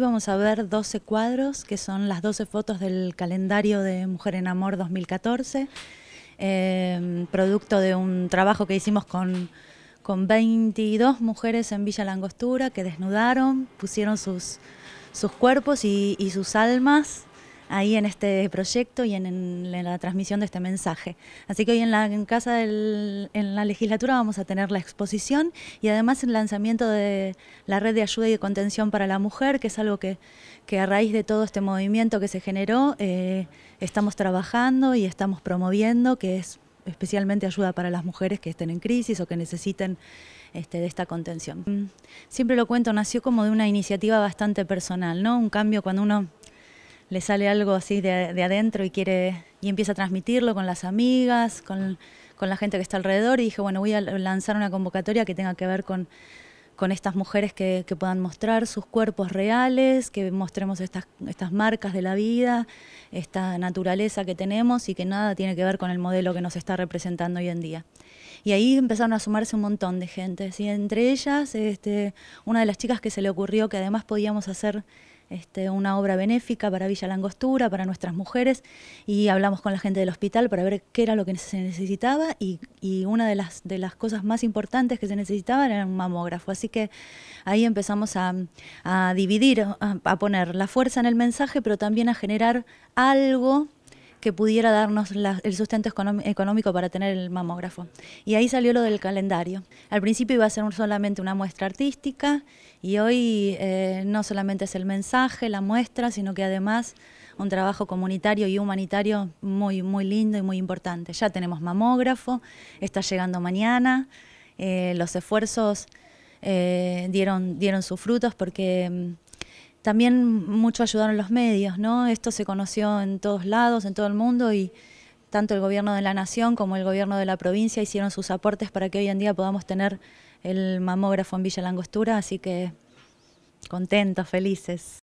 Vamos a ver 12 cuadros, que son las 12 fotos del calendario de Mujer en Amor 2014, em, producto de un trabajo que hicimos con, 22 mujeres en Villa Langostura que desnudaron, pusieron sus, cuerpos y sus almas ahí en este proyecto y en, la transmisión de este mensaje. Así que hoy en la casa en la legislatura vamos a tener la exposición y además el lanzamiento de la red de ayuda y de contención para la mujer, que es algo que, que a raíz de todo este movimiento que se generó eh, estamos trabajando y estamos promoviendo, que es especialmente ayuda para las mujeres que estén en crisis o que necesiten este, de esta contención. Siempre lo cuento, nació como de una iniciativa bastante personal, ¿no? Un cambio cuando uno le sale algo así de, adentro y quiere y empieza a transmitirlo con las amigas, con, la gente que está alrededor y dije, bueno, voy a lanzar una convocatoria que tenga que ver con, con estas mujeres que, puedan mostrar sus cuerpos reales, que mostremos estas, estas marcas de la vida, esta naturaleza que tenemos y que nada tiene que ver con el modelo que nos está representando hoy en día. Y ahí empezaron a sumarse un montón de gente. Y entre ellas, este, una de las chicas que se le ocurrió que además podíamos hacer este, una obra benéfica para Villa Langostura, para nuestras mujeres, y hablamos con la gente del hospital para ver qué era lo que se necesitaba y, una de las, de las cosas más importantes que se necesitaba era un mamógrafo. Así que ahí empezamos a, dividir, a poner la fuerza en el mensaje, pero también a generar algo que pudiera darnos el sustento económico para tener el mamógrafo. Y ahí salió lo del calendario. Al principio iba a ser solamente una muestra artística y hoy eh, no solamente es el mensaje, la muestra, sino que además un trabajo comunitario y humanitario muy, muy lindo y muy importante. Ya tenemos mamógrafo, está llegando mañana, eh, los esfuerzos eh, dieron, dieron sus frutos porque mm, también mucho ayudaron los medios, ¿no? Esto se conoció en todos lados, en todo el mundo y tanto el gobierno de la nación como el gobierno de la provincia hicieron sus aportes para que hoy en día podamos tener el mamógrafo en Villa Langostura, así que contentos, felices.